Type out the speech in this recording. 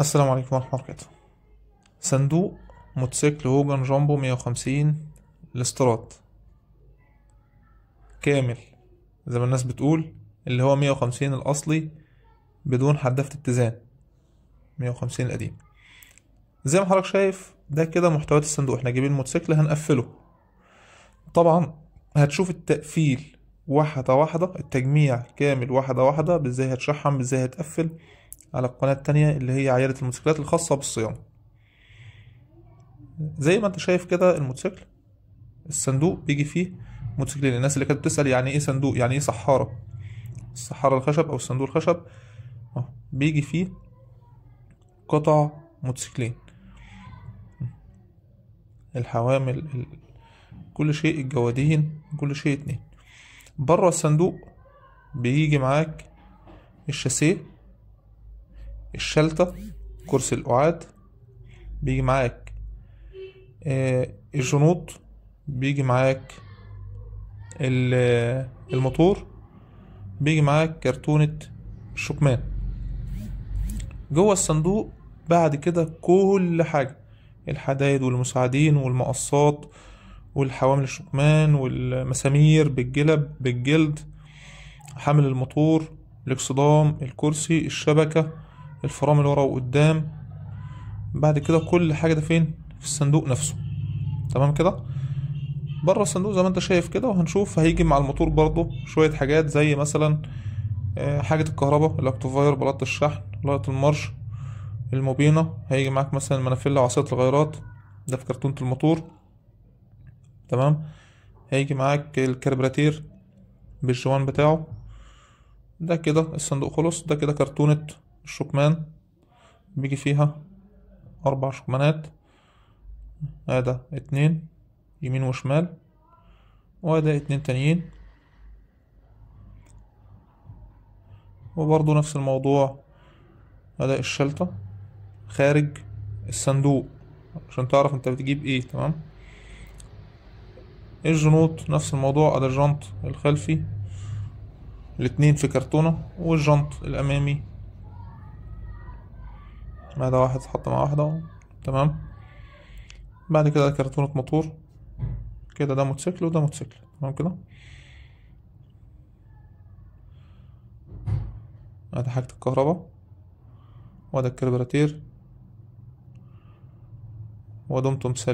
السلام عليكم ورحمة الله وبركاته صندوق موتوسيكل هوجن جامبو 150 الاستراد كامل زي ما الناس بتقول اللي هو 150 الأصلي بدون حدافة اتزان 150 القديم زي ما حضرتك شايف ده كده محتويات الصندوق احنا جايبين الموتوسيكل هنقفله طبعا هتشوف التقفيل واحدة واحدة التجميع كامل واحدة واحدة بازاي هتشحم بازاي هتقفل على القناة التانية اللي هي عيادة الموتوسيكلات الخاصة بالصيانة زي ما انت شايف كده الموتوسيكل الصندوق بيجي فيه موتوسيكلين الناس اللي كانت بتسأل يعني ايه صندوق يعني ايه صحارة الصحارة الخشب او الصندوق الخشب بيجي فيه قطع موتوسيكلين الحوامل ال... كل شيء الجوادين كل شيء اتنين بره الصندوق بيجي معاك الشاسيه الشلتة كرسي القعاد بيجي معاك آه، الجنوط بيجي معاك الموتور بيجي معاك كرتونة الشكمان جوه الصندوق بعد كده كل حاجة الحدايد والمساعدين والمقصات والحوامل الشكمان والمسامير بالجلب بالجلد حامل الموتور الاكسدام الكرسي الشبكة الفرامل اللي ورا وقدام بعد كده كل حاجه ده فين في الصندوق نفسه تمام كده بره الصندوق زي ما انت شايف كده وهنشوف هيجي مع الموتور برضو شويه حاجات زي مثلا آه، حاجه الكهرباء الاكتوفاير بلاط الشحن لايط المارش الموبينه هيجي معاك مثلا منافيل عصير الغيرات ده في كرتونه الموتور تمام هيجي معاك الكربراتير بالجوان بتاعه ده كده الصندوق خلص ده كده كرتونه الشكمان بيجي فيها أربع شكمانات هذا اتنين يمين وشمال وهذا اتنين تانيين وبرضو نفس الموضوع هذا الشلطة خارج الصندوق عشان تعرف انت بتجيب ايه تمام الجنوط نفس الموضوع هذا الجنط الخلفي الاتنين في كرتونة والجنط الامامي هذا واحد اتحط مع واحدة تمام بعد كده كرتونة موتور كده ده موتوسيكل وده موتوسيكل تمام كده ادي حاجة الكهرباء وده الكربراتير ودمتم سليم